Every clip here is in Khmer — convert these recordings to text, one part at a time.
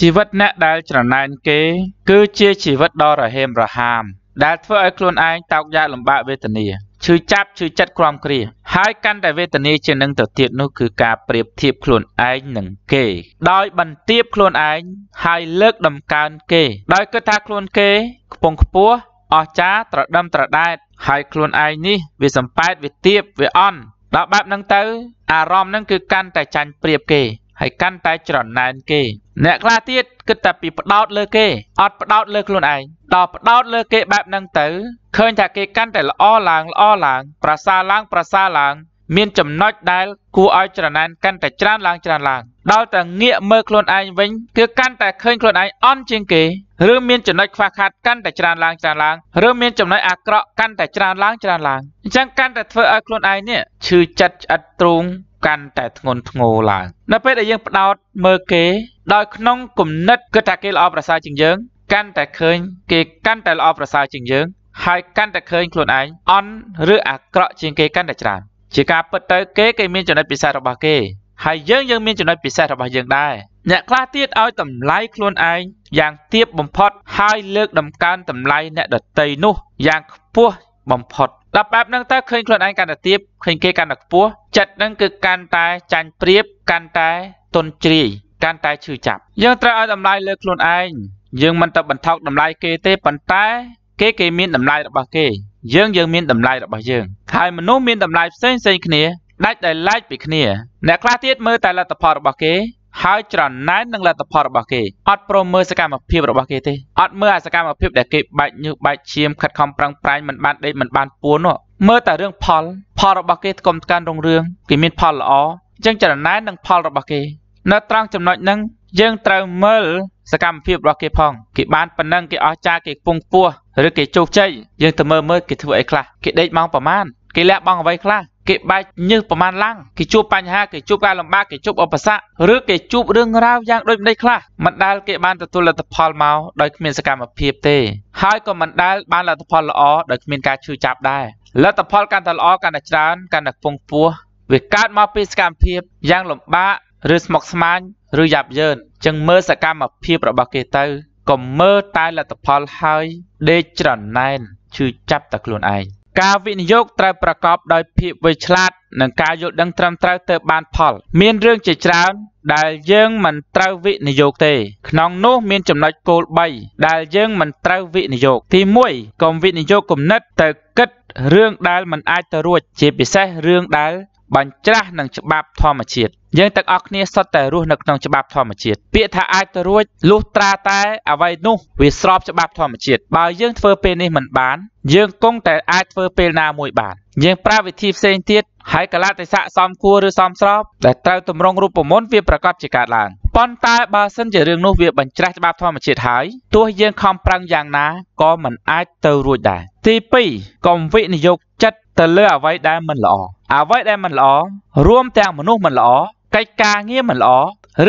ជីវិតអ្នកដែលច្រណែនគេគឺជាជីវិតដ៏រហេមរហាមដែលធ្វើឲ្យខ្លួនឯងតោកយ៉ាលំបាកវេទនាឈឺចាប់ឈឺចិត្តក្រំគ្រាហើយកាន់តែវេទនាជានឹងទៅទៀតនោះគឺការប្រៀបធៀបខ្លួនឯងនឹងគេ ដោយបន្ទាបខ្លួនឯងហើយលើកដំកើងគេ ដោយគិតថាខ្លួនគេខ្ពង់ខ្ពស់អស្ចារ្យត្រដឹមត្រដែតហើយខ្លួនឯងនេះវាសំប៉ែតវាទាបវាអន់ដល់បែបហ្នឹងទៅអារម្មណ៍ហ្នឹងគឺកាន់តែចាញ់ប្រៀបគេហើយកាន់តែច្រណែនគេអ្នកខ្លះទៀតគិតតែពីផ្ដោតលើគេអត់ផ្ដោតលើខ្លួនឯងដល់ផ្ដោតលើគេបែបហ្នឹងទៅឃើញថាគេកាន់តែល្អឡើងល្អឡើងប្រសាឡើងប្រសាឡើងមានចំណុចដែលគួរឲ្យច្រណែនកាន់តែច្រើនឡើងច្រើនឡើងដល់តែងាកមើលខ្លួនឯងវិញគឺកាន់តែឃើញខ្លួនឯងអន់ជាងគេឬមានចំណុចខ្វះខាតកាន់តែច្រើនឡើងច្រើនឡើងឬមានចំណុចអាក្រក់កាន់តែច្រើនឡើងច្រើនឡើងអញ្ចឹងកាន់តែធ្វើឲ្យខ្លួនឯងនេះឈឺចិត្តឆ្អិតទ្រូងកាន់តែធ្ងន់ធ្ងរឡើងនៅពេលដែលយើងផ្ដោតមើលគេដោយក្នុងគំនិតគិតថាគេល្អប្រសើរជាងយើង កាន់តែឃើញគេកាន់តែល្អប្រសើរជាងយើងហើយកាន់តែឃើញខ្លួនឯងអន់ឬអាក្រក់ជាងគេកាន់តែច្រើនជាការពិតទៅគេគេមានចំណុចពិសេសរបស់គេហើយយើងយើងមានចំណុចពិសេសរបស់យើងដែរអ្នកខ្លះទៀតឲ្យតម្លៃខ្លួនឯងយ៉ាងទាបបំផុតហើយលើកដំកើងតម្លៃអ្នកដទៃនោះយ៉ាងខ្ពស់បំផុតដល់បែបហ្នឹងទៅឃើញខ្លួនឯងកាន់តែទាបឃើញគេកាន់តែខ្ពស់ចិត្តហ្នឹងគឺកាន់តែចាញ់ប្រៀបកាន់តែទន់ជ្រាយកាន់តែឈឺចាប់យើងត្រូវឲ្យតម្លៃលើខ្លួនឯងយើងមិនទៅបន្ថោកតម្លៃគេទេប៉ុន្តែ គេគេមានតម្លៃរបស់គេយើងយើងមានតម្លៃរបស់យើងហើយមនុស្សមានតម្លៃផ្សេងផ្សេងគ្នាដាច់ដែលឡែកពីគ្នាអ្នកខ្លះទៀតមើលតែលទ្ធផលរបស់គេហើយច្រណែននឹងលទ្ធផលរបស់គេអត់ប្រមើលសកម្មភាពរបស់គេទេអត់មើលអាសកម្មភាពដែលគេបែកញើសបែកឈាមខិតខំប្រឹងប្រែងមិនបានដេកមិនបានពួននោះមើលតែរឿងផល ផលរបស់គេស្គមស្កានរុងរឿងគេមានផលល្អអញ្ចឹងចរណែននឹងផលរបស់គេ នៅត្រង់ចំណុចហ្នឹងយើងត្រូវមើលសកម្មភាពរបស់គេផងគេបានប៉ុណ្ណឹងគេអស់ចាគេពងពោះឬគេជោគជ័យយើងទៅមើលមើលគេធ្វើអីខ្លះគេដេកម៉ោងប្រមាណគេលះបង់អ្វីខ្លះគេបែកញើសប្រមាណឡើងគេជួបបញ្ហាគេជួបការលំបាកគេជួបឧបសគ្គឬគេជួបរឿងរ៉ាវយ៉ាងដូចម្ដេចខ្លះមិនដែលគេបានទទួលលទ្ធផលមកដោយគ្មានសកម្មភាពទេហើយក៏មិនដែលបានលទ្ធផលល្អដោយគ្មានការឈឺចាប់ដែរលទ្ធផលកាន់តែល្អកាន់តែច្រើនកាន់តែពងពោះវាកើតមកពីសកម្មភាពយ៉ាងលំបាកឬស្មុគស្មាញឬយ៉ាប់យ៉ឺនចឹងមើលសកម្មភាពរបស់គេទៅកុំមើលតែលទ្ធផលហើយដេកច្រណែនឈឺចាប់តែខ្លួនឯងការវិនិយោគត្រូវប្រកបដោយភាពវៃឆ្លាតនិងការយល់ដឹងត្រឹមត្រូវទៅបានផល មានរឿងជាច្រើនដែលយើង មិនត្រូវវិនិយោគទេ ក្នុងនោះ មានចំណុចគោល3ដែលយើងមិនត្រូវវិនិយោគទី1កុំវិនិយោគគំនិត ទៅគិតរឿងដែលមិនអាចទៅរួចជាពិសេសរឿងដែលបាញ់ច្រាស់នឹងច្បាប់ធម្មជាតិយើងទាំងអស់គ្នាសុទ្ធតែរស់នៅក្នុងច្បាប់ធម្មជាតិពាក្យថាអាចទៅរួចលុះត្រាតែអ្វីនោះវាស្របច្បាប់ធម្មជាតិបើយើងធ្វើពេលនេះមិនបាន យើងគង់តែអាចធ្វើពេលណាមួយបាន យើងប្រើវិធីផ្សេងទៀតហើយកលតិស័កសំគួរឬសំស្របដែលត្រូវតម្រង់រូបមន្តវាប្រកាសជាកើតឡើងប៉ុន្តែបើសិនជារឿងនោះវាបញ្ច្រាស់ច្បាប់ធម្មជាតិហើយទោះយើងខំប្រឹងយ៉ាងណាក៏មិនអាចទៅរួចដែរទី2កុំវិនិយោគចិត្តទៅលើអ្វីដែលមិនល្អអ្វីដែលមិនល្អរួមទាំងមនុស្សមិនល្អកិច្ចការងារមិនល្អ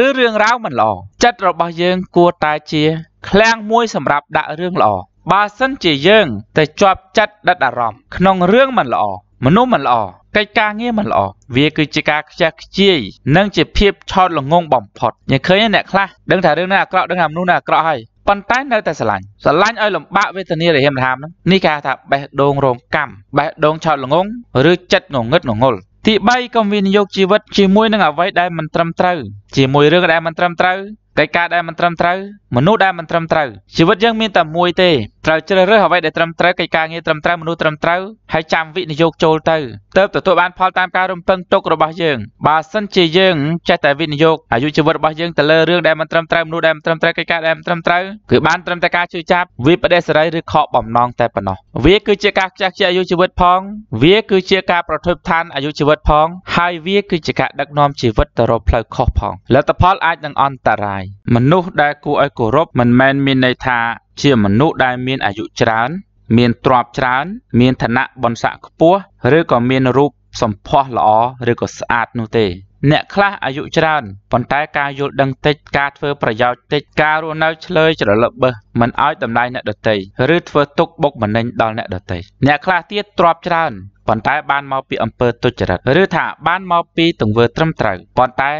ឬរឿងរ៉ាវមិនល្អចិត្តរបស់យើងគួរតែជាឃ្លាំងមួយ សម្រាប់ដាក់រឿងល្អបើសិនជាយើងតែជាប់ចិត្តដិតអារម្មណ៍ក្នុងរឿងមិនល្អមនុស្សមិនល្អកិច្ចការងារមិនល្អវាគឺជាការខ្ជះខ្ជាយនិងជាភាពឆោតល្ងងបំផុតអ្នកឃើញអ្នកខ្លះដឹងថារឿងនេះអាក្រក់ដឹងថាមនុស្សនេះអាក្រក់ហើយប៉ុន្តែនៅតែស្រឡាញ់ស្រឡាញ់ឲ្យលំបាកវេទនារហិមរហាមហ្នឹងនេះគេហៅថាបេះដូងរងកម្មបេះដូងឆោតល្ងងឬចិត្តងងឹតងងល់ទី3កុំវិនិយោគជីវិតជាមួយនឹងអ្វីដែលមិនត្រឹមត្រូវជាមួយរឿងដែលមិនត្រឹមត្រូវកិច្ចការដែលមិនត្រឹមត្រូវ មនុស្សដែលមិនត្រឹមត្រូវជីវិតយើងមានតែមួយទេត្រូវជ្រើសរើសអ្វីដែលត្រឹមត្រូវកិច្ចការងារត្រឹមត្រូវមនុស្សត្រឹមត្រូវហើយចាំវិនិយោគចូលទៅទើបទទួលបានផលតាមការរំពឹងទុករបស់យើងបើសិនជាយើងចេះតែវិនិយោគអាយុជីវិតរបស់យើងទៅលើរឿងដែលមិនត្រឹមត្រូវមនុស្សដែលមិនត្រឹមត្រូវកិច្ចការដែលមិនត្រឹមត្រូវគឺបានត្រឹមតែការជួយចាប់វាបដិសេរីឬខកបំណងតែប៉ុណ្ណោះវាគឺជាការខ្ជះខ្ជាយអាយុជីវិតផង វាគឺជាការប្រថុយឋានអាយុជីវិតផងហើយវាគឺជាការដឹកនាំជីវិតទៅរកផ្លូវខុសផងលទ្ធផលអាចនឹងអន្តរាយយមនុស្សដែលគួរឲ្យគោរពមិនមែនមានន័យថា ជាមនុស្សដែលមានអាយុច្រើនមានទ្រព្យច្រើនមានឋានៈបុណ្យស័ក្តិខ្ពស់ឬក៏មានរូបសម្ផស្សល្អឬក៏ស្អាតនោះទេអ្នកខ្លះអាយុច្រើនប៉ុន្តែការយល់ដឹងតិច ការធ្វើប្រយោជន៍តិចការរស់នៅឆ្លើយច្រឡឹបបឹសមិនឲ្យតម្លៃអ្នកដទៃឬធ្វើទុកបុកម្នេញដល់អ្នកដទៃអ្នកខ្លះទៀតទ្រាបច្រើនប៉ុន្តែបានមកពីអំពើទុច្ចរិតឬថាបានមកពីទង្វើត្រឹមត្រូវប៉ុន្តែ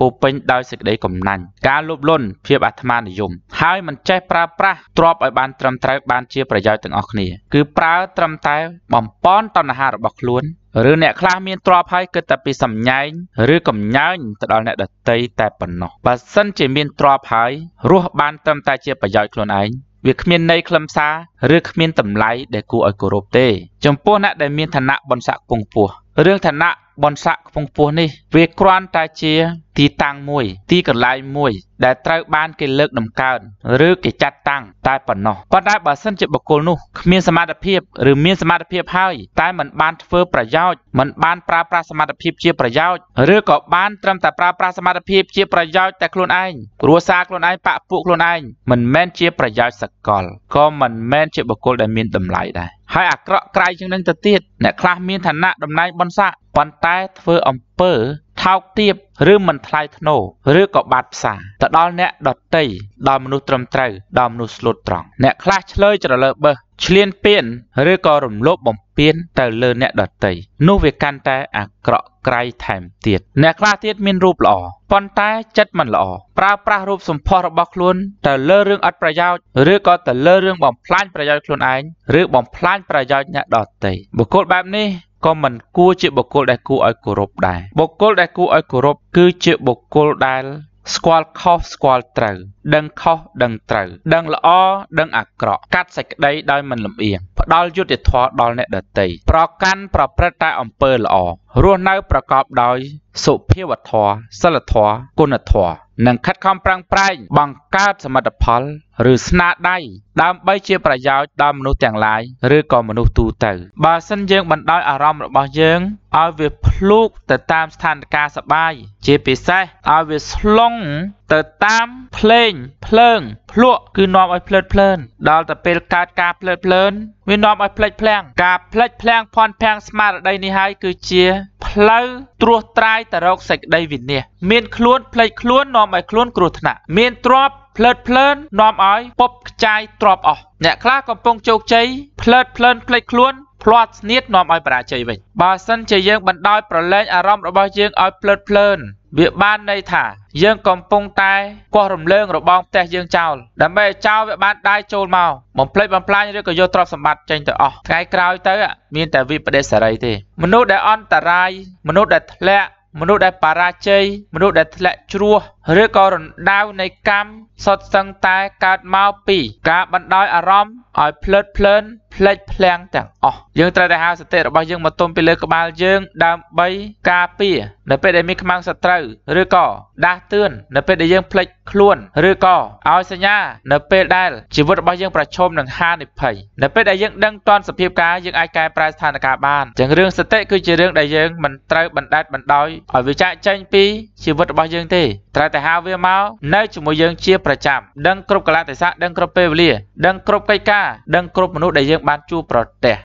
ពោពេញដោយសេចក្តីកំណាញ់ការលោភលន់ភាពអាត្មានិយមហើយមិនចេះប្រើប្រាស់ទ្រព្យឲ្យបានត្រឹមត្រូវបានជាប្រយោជន៍ទាំងអស់គ្នាគឺប្រើត្រឹមតែ បំពេញតណ្ហារបស់ខ្លួនឬអ្នកខ្លះ មានទ្រព្យហើយគិតតែពីសម្ញែងឬកំញើញទៅដល់អ្នកដតីតែប៉ុណ្ណោះបើសិនជាមានទ្រព្យហើយរស់បានត្រឹមតែជាប្រយោជន៍ខ្លួនឯងវាគ្មានន័យខ្លឹមសារឬគ្មានតម្លៃដែលគួរឲ្យគោរពទេ ចំពោះអ្នកដែលមានឋានៈបនស័កពងពោះរឿងឋានៈបនស័កពងពោះនេះ វាគ្រាន់តែជាទីតាំងមួយ ទីកន្លែងមួយ ដែលត្រូវបានគេលើកដំកើងឬគេចាត់តាំងតែប៉ុណ្ណោះប៉ុន្តែបើសិនជាបុគ្គលនោះគ្មានសមត្ថភាពឬមានសមត្ថភាពហើយ តែមិនបានធ្វើប្រយោជន៍មិនបានប្រើប្រាស់សមត្ថភាពជាប្រយោជន៍ឬក៏បានត្រឹមតែប្រើប្រាស់សមត្ថភាពជាប្រយោជន៍តែខ្លួនឯងគ្រួសារខ្លួនឯងបាក់ពួកខ្លួនឯងមិនមែនជាប្រយោជន៍សកលក៏មិនមែនជាបុគ្គលដែលមានតម្លៃដែរហើយអាក្រក់ក្រៃជាងនឹងទៅទៀតអ្នកខ្លះមានឋានៈតំណែងបនស័កប៉ុន្តែធ្វើអំពើថោកទាបឬមិនថ្លៃថ្នូរឬក៏បាត់ផ្សាទៅដល់អ្នកដតីដល់មនុស្សត្រឹមត្រូវដល់មនុស្សស្លូតត្រង់អ្នកខ្លះឆ្លើយច្រលើបើសឆ្លៀនពៀនឬក៏រំលោភបំពានទៅលើអ្នកដតីនោះវាកាន់តែអាក្រក់ក្រៃថែមទៀតអ្នកខ្លះទៀតមានរូបល្អប៉ុន្តែចិត្តមិនល្អប្រើប្រាស់រូបសម្ផស្សរបស់ខ្លួនទៅលើរឿងអត់ប្រយោជន៍ឬក៏ទៅលើរឿងបំផ្លាញប្រយោជន៍ខ្លួនឯងឬបំផ្លាញប្រយោជន៍អ្នកដតីបុគ្គលបែបនេះក៏មិនគួរជាបុគ្គលដែល គួរឲ្យគោរពដែរបុគ្គលដែលគួរឲ្យគោរពគឺជាបុគ្គលដែលស្គាល់ខុសស្គាល់ត្រូវដឹងខុសដឹងត្រូវដឹងល្អដឹងអាក្រក់កាត់សេចក្តី ដោយមិនលំអៀងផ្ដល់យុត្តិធម៌ដល់អ្នកដទៃប្រកាន់ប្រព្រឹត្តតែអំពើល្អរស់នៅ ប្រកបដោយសុភាពធម៌សិលធម៌គុណធម៌និងខិតខំប្រឹងប្រែងបង្កើតសមិទ្ធផល ឬស្នាដៃដើម្បីជាប្រយោជន៍ដល់មនុស្សទាំងឡាយឬក៏មនុស្សទូទៅបើសិនយើងបណ្ដោយអារម្មណ៍របស់យើងឲ្យវាភ្លូកទៅតាមស្ថានភាពសបាយជាពិសេសឲ្យវាស្លង់ទៅតាមភ្លេងភ្លើងភ្លក់គឺនាំឲ្យភ្លើតភ្លើនដល់តែពេលកើតការភ្លើតភ្លើនវានាំឲ្យភ្លេចភ្លាំងការភ្លេចភ្លាំងផន់ភាំងស្មារតីនេះហើយគឺជាផ្លូវត្រួសត្រាយទៅរកសេចក្តីវិនាសមានខ្លួនភ្លេចខ្លួននាំឲ្យខ្លួនគ្រោះថ្នាក់មានទ្រព្យភ្លើតភ្លើននាំឲ្យពពខ្ចាយទ្រព្យអស់អ្នកខ្លះកំពុងជោគជ័យភ្លើតភ្លើនភ្លេចខ្លួនភ្លាត់ស្នៀតនាំឲ្យបរាជ័យវិញបើសិនជាយើងបណ្ដោយប្រឡែងអារម្មណ៍របស់យើងឲ្យភ្លើតភ្លើនវាបានន័យថាយើងកំពុងតែកោះរំលើងរបងផ្ទះយើងចោលដើម្បីចោលវាបានដាយចូលមកបំផ្លិចបំផ្លាញឬក៏យកទ្រព្យសម្បត្តិចេញទៅអស់ថ្ងៃក្រោយទៅមានតែវិបដិសារីទេមនុស្សដែលអន្តរាយមនុស្សដែលធ្លាក់មនុស្សដែលបរាជ័យមនុស្សដែលធ្លាក់ជ្រោះឬក៏រណ្ដៅនៃកម្មសុទ្ធសឹងតែកើតមកពីការបណ្ដោយអារម្មណ៍ឲ្យភ្លើតភ្លើនផ្លេចផ្លាំងទាំងអស់យើងត្រូវតែហៅសតិរបស់យើងមកទុំពីលើក្បាលយើងដើម្បីការពារនៅពេលដែលមានខ្មៅសត្រូវឬក៏ដាស់តឿននៅពេលដែលយើងផ្លេចខ្លួនឬក៏ឲ្យសញ្ញានៅពេលដែលជីវិតរបស់យើងប្រឈមនឹងហានិភ័យនៅពេលដែលយើងដឹងទាន់សភាពការយើងអាចកែប្រែស្ថានភាពបានចឹងរឿងសតិគឺជារឿងដែលយើងមិនត្រូវបណ្តែតបណ្តោយឲ្យវាចាក់ចែងពីជីវិតរបស់យើងទេត្រូវតែហៅវាមកនៅជាមួយយើងជាប្រចាំដឹងគ្រប់កលៈទេសៈដឹងគ្រប់ពេលវេលាដឹងគ្រប់កិច្ចការដឹងគ្រប់មនុស្សដែលយើងបានជួបប្រទះ